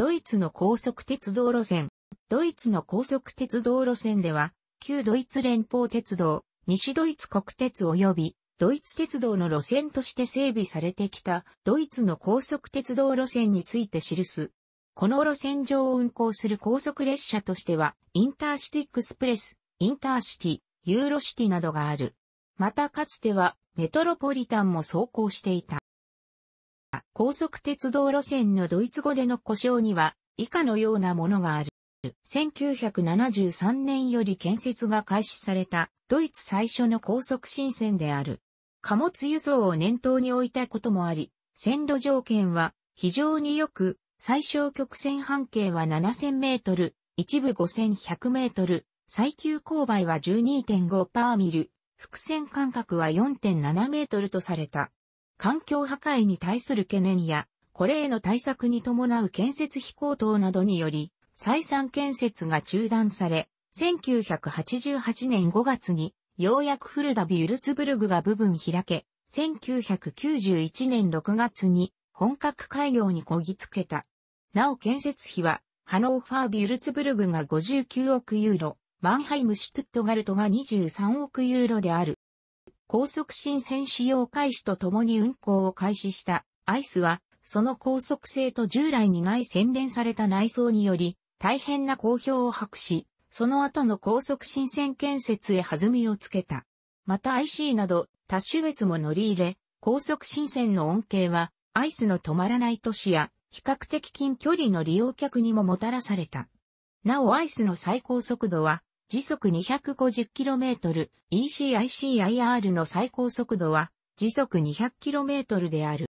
ドイツの高速鉄道路線。ドイツの高速鉄道路線では、旧ドイツ連邦鉄道、西ドイツ国鉄及び、ドイツ鉄道の路線として整備されてきた、ドイツの高速鉄道路線について記す。この路線上を運行する高速列車としては、インターシティクスプレス、インターシティ、ユーロシティなどがある。またかつては、メトロポリタンも走行していた。高速鉄道路線のドイツ語での故障には以下のようなものがある。1973年より建設が開始されたドイツ最初の高速新線である。貨物輸送を念頭に置いたこともあり、線路条件は非常によく、最小曲線半径は7000メートル、一部5100メートル、最急勾配は12.5パーミル、伏線間隔は4.7メートルとされた。環境破壊に対する懸念や、これへの対策に伴う建設費高騰などにより、再三建設が中断され、1988年5月に、ようやくフルダビ・ュルツブルグが部分開け、1991年6月に本格開業にこぎつけた。なお建設費は、ハノーファービ・ュルツブルグが59億ユーロ、マンハイム・シュトゥットガルトが23億ユーロである。高速新線使用開始とともに運行を開始したアイスは、その高速性と従来にない洗練された内装により、大変な好評を博し、その後の高速新線建設へ弾みをつけた。また IC など、多種別も乗り入れ、高速新線の恩恵は、アイスの止まらない都市や、比較的近距離の利用客にももたらされた。なおアイスの最高速度は、時速 250km、ECICIR の最高速度は時速 200km である。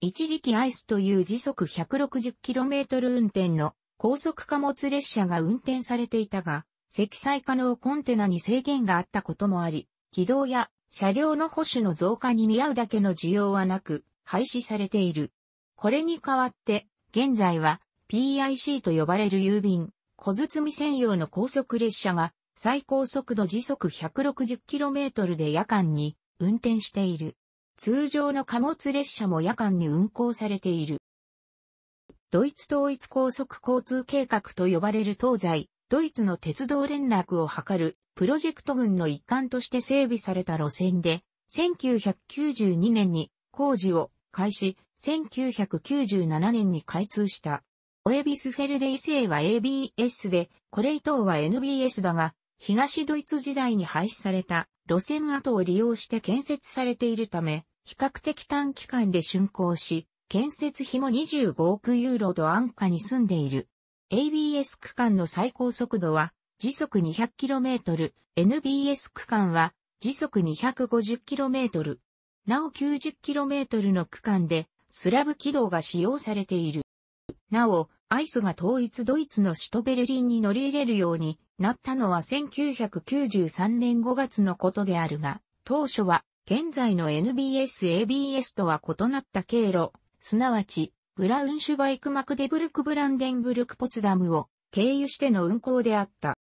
一時期アイスという時速 160km 運転の高速貨物列車が運転されていたが、積載可能コンテナに制限があったこともあり、軌道や車両の保守の増加に見合うだけの需要はなく、廃止されている。これに代わって、現在は PIC と呼ばれる郵便、小包専用の高速列車が最高速度時速 160km で夜間に運転している。通常の貨物列車も夜間に運行されている。ドイツ統一高速交通計画と呼ばれる東西、ドイツの鉄道連絡を図るプロジェクト群の一環として整備された路線で、1992年に工事を開始、1997年に開通した。オエビスフェルデイ製は ABS で、これ以等は NBS だが、東ドイツ時代に廃止された路線跡を利用して建設されているため、比較的短期間で竣工し、建設費も25億ユーロと安価に住んでいる。ABS 区間の最高速度は時速 200km、NBS 区間は時速 250km。なお 90km の区間でスラブ軌道が使用されている。なお、アイスが統一ドイツの首都ベルリンに乗り入れるようになったのは1993年5月のことであるが、当初は現在の NBS-ABS とは異なった経路、すなわち、ブラウンシュバイクマクデブルクブランデンブルクポツダムを経由しての運行であった。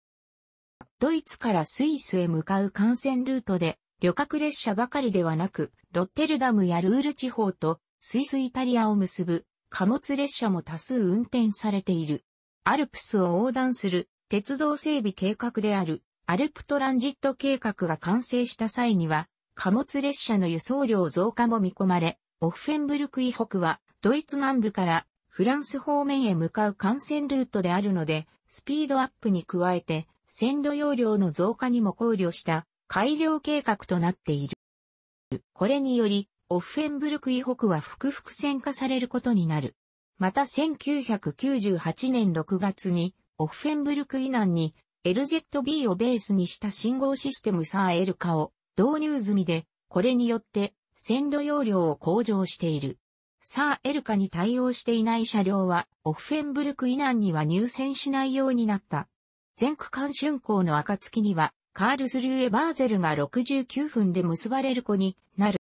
ドイツからスイスへ向かう幹線ルートで、旅客列車ばかりではなく、ロッテルダムやルール地方とスイスイタリアを結ぶ貨物列車も多数運転されている。アルプスを横断する鉄道整備計画であるアルプトランジット計画が完成した際には、貨物列車の輸送量増加も見込まれ、オフェンブルク以北はドイツ南部からフランス方面へ向かう幹線ルートであるので、スピードアップに加えて線路容量の増加にも考慮した改良計画となっている。これにより、オッフェンブルク以北は複々戦化されることになる。また1998年6月に、オッフェンブルク以南に、LZB をベースにした信号システムサーエル化を導入済みで、これによって線路容量を向上している。サーエル化に対応していない車両は、オッフェンブルク以南には入線しないようになった。全区間竣工の暁には、カールスリーエバーゼルが69分で結ばれる子になる。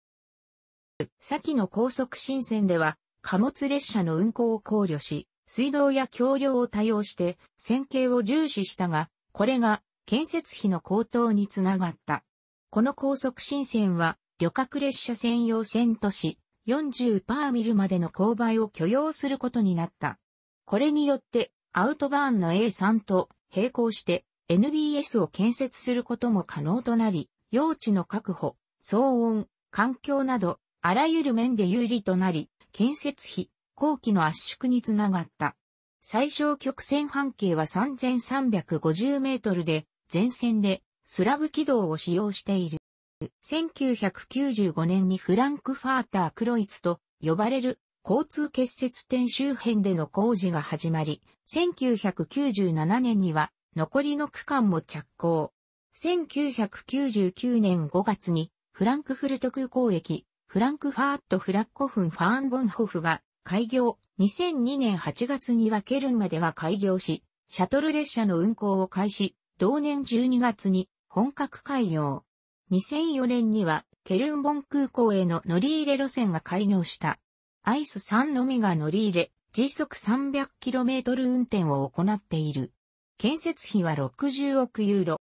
先の高速新線では、貨物列車の運行を考慮し、水道や橋梁を多用して、線形を重視したが、これが建設費の高騰につながった。この高速新線は、旅客列車専用線とし、40パーミルまでの勾配を許容することになった。これによって、アウトバーンの A3 と並行して NBS を建設することも可能となり、用地の確保、騒音、環境などあらゆる面で有利となり、建設費、工期の圧縮につながった。最小曲線半径は3350メートルで、全線でスラブ軌道を使用している。1995年にフランクファータークロイツと呼ばれる交通結節点周辺での工事が始まり、1997年には残りの区間も着工。1999年5月にフランクフルト空港駅フランクファート・フラッコフン・ファーン・ボンホフが開業、2002年8月にはケルンまでが開業し、シャトル列車の運行を開始、同年12月に本格開業。2004年にはケルンボン空港への乗り入れ路線が開業した。アイス3のみが乗り入れ、時速 300km 運転を行っている。建設費は60億ユーロ。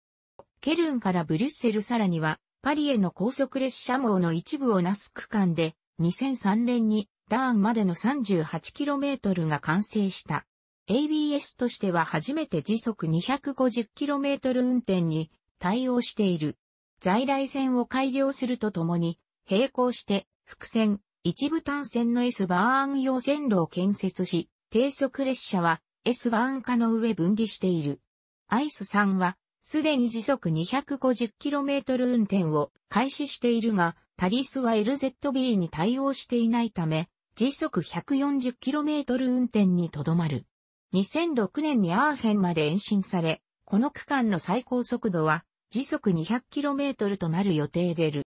ケルンからブリュッセルさらにはパリへの高速列車網の一部をなす区間で、2003年にダーンまでの 38km が完成した。ABS としては初めて時速 250km 運転に対応している。在来線を改良するとともに、並行して複線、一部単線の S バーン用線路を建設し、低速列車は S バーン化の上分離している。アイスさんはすでに時速 250km 運転を開始しているが、タリスは LZB に対応していないため、時速 140km 運転にとどまる。2006年にアーヘンまで延伸され、この区間の最高速度は時速 200km となる予定でる。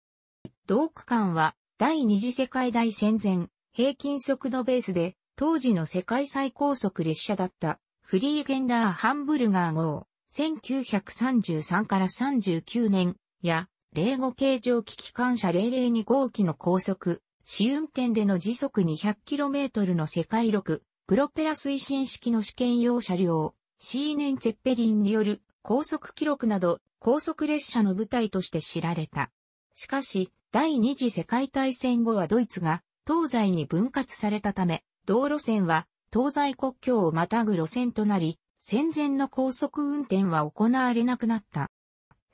同区間は第二次世界大戦前、平均速度ベースで当時の世界最高速列車だったフリーゲンダーハンブルガー号1933から39年や、零後形状機機関車002号機の高速、試運転での時速 200km の世界録、プロペラ推進式の試験用車両、シーネン・ゼッペリンによる高速記録など、高速列車の舞台として知られた。しかし、第二次世界大戦後はドイツが東西に分割されたため、道路線は東西国境をまたぐ路線となり、戦前の高速運転は行われなくなった。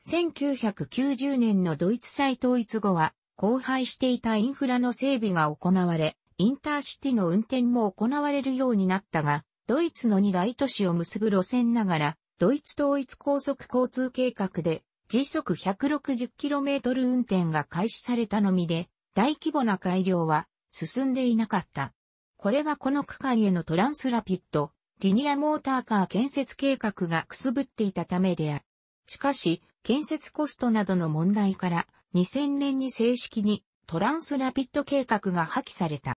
1990年のドイツ再統一後は、荒廃していたインフラの整備が行われ、インターシティの運転も行われるようになったが、ドイツの2大都市を結ぶ路線ながら、ドイツ統一高速交通計画で、時速 160km 運転が開始されたのみで、大規模な改良は進んでいなかった。これはこの区間へのトランスラピッド、リニアモーターカー建設計画がくすぶっていたためである。しかし、建設コストなどの問題から、2000年に正式にトランスラピッド計画が破棄された。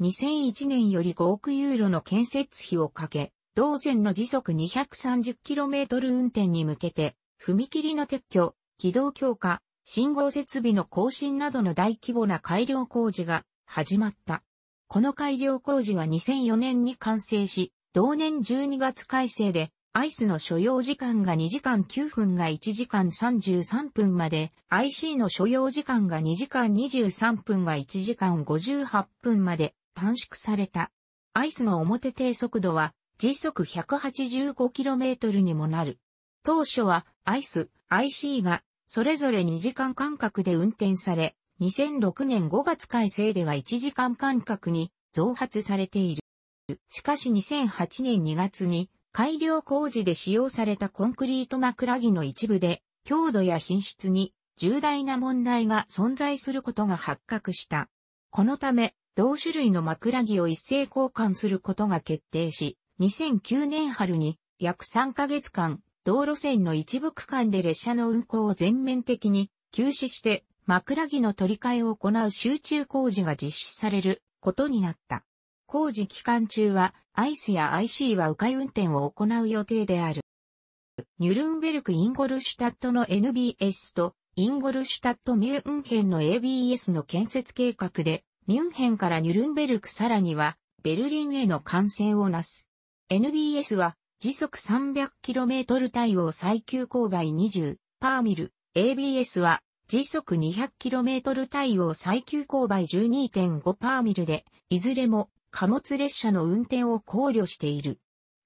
2001年より5億ユーロの建設費をかけ、同線の時速 230km 運転に向けて、踏切の撤去、軌道強化、信号設備の更新などの大規模な改良工事が始まった。この改良工事は2004年に完成し、同年12月改正で、アイスの所要時間が2時間9分が1時間33分まで、IC の所要時間が2時間23分が1時間58分まで短縮された。アイスの表低速度は時速 185km にもなる。当初はアイス、IC がそれぞれ2時間間隔で運転され、2006年5月改正では1時間間隔に増発されている。しかし2008年2月に改良工事で使用されたコンクリート枕木の一部で強度や品質に重大な問題が存在することが発覚した。このため、同種類の枕木を一斉交換することが決定し、2009年春に約3ヶ月間、道路線の一部区間で列車の運行を全面的に休止して枕木の取り替えを行う集中工事が実施されることになった。工事期間中は、アイスや IC は迂回運転を行う予定である。ニュルンベルク・インゴルシュタットの NBS と、インゴルシュタット・ミュンヘンの ABS の建設計画で、ミュンヘンからニュルンベルクさらには、ベルリンへの幹線をなす。NBS は、時速 300km 対応最急勾配20、パーミル。ABS は時速 200km 対応最急勾配12.5パーミルで、いずれも貨物列車の運転を考慮している。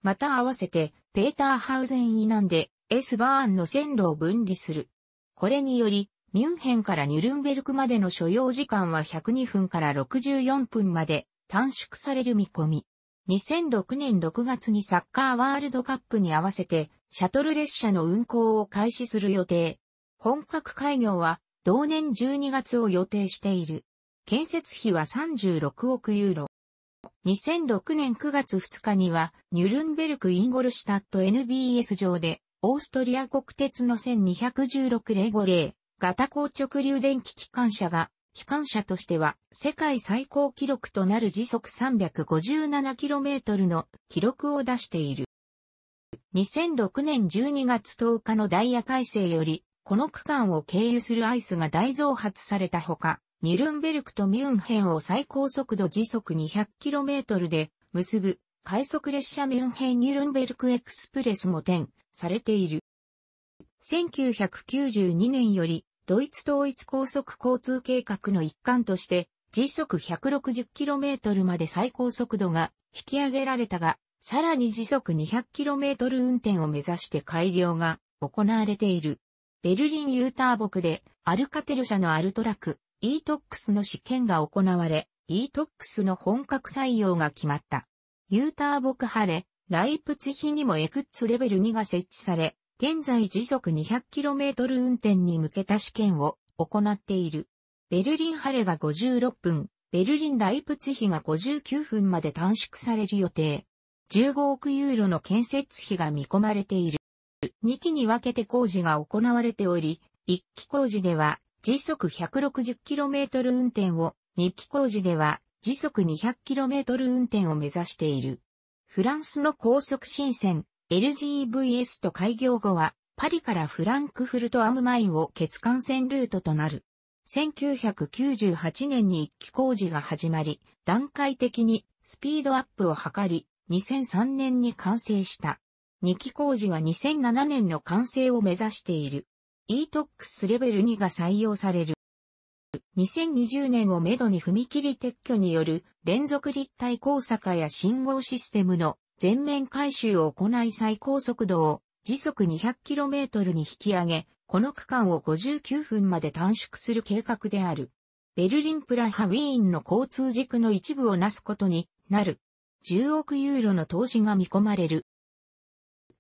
また合わせて、ペーターハウゼン以南で S バーンの線路を分離する。これにより、ミュンヘンからニュルンベルクまでの所要時間は102分から64分まで短縮される見込み。2006年6月にサッカーワールドカップに合わせて、シャトル列車の運行を開始する予定。本格開業は同年12月を予定している。建設費は36億ユーロ。2006年9月2日には、ニュルンベルク・インゴルシュタット NBS 上で、オーストリア国鉄の1216 0 5 0型硬直流電気機関車が、機関車としては世界最高記録となる時速 357km の記録を出している。2006年12月10日のダイヤ改正より、この区間を経由するアイスが大増発されたほか、ニュルンベルクとミュンヘンを最高速度時速 200km で結ぶ快速列車ミュンヘンニュルンベルクエクスプレスも展されている。1992年よりドイツ統一高速交通計画の一環として時速 160km まで最高速度が引き上げられたが、さらに時速 200km 運転を目指して改良が行われている。ベルリン・ユーターボクで、アルカテル社のアルトラク、イートックスの試験が行われ、イートックスの本格採用が決まった。ユーターボクハレ、ライプツヒにもエクッツレベル2が設置され、現在時速 200km 運転に向けた試験を行っている。ベルリンハレが56分、ベルリンライプツヒが59分まで短縮される予定。15億ユーロの建設費が見込まれている。2期に分けて工事が行われており、1期工事では時速 160km 運転を、2期工事では時速 200km 運転を目指している。フランスの高速新線 LGVS と開業後は、パリからフランクフルトアムマインを欠幹線ルートとなる。1998年に1期工事が始まり、段階的にスピードアップを図り、2003年に完成した。2期工事は2007年の完成を目指している。e-TOX レベル2が採用される。2020年をめどに踏切撤去による連続立体交差化や信号システムの全面回収を行い最高速度を時速 200km に引き上げ、この区間を59分まで短縮する計画である。ベルリンプラハウィーンの交通軸の一部をなすことになる。10億ユーロの投資が見込まれる。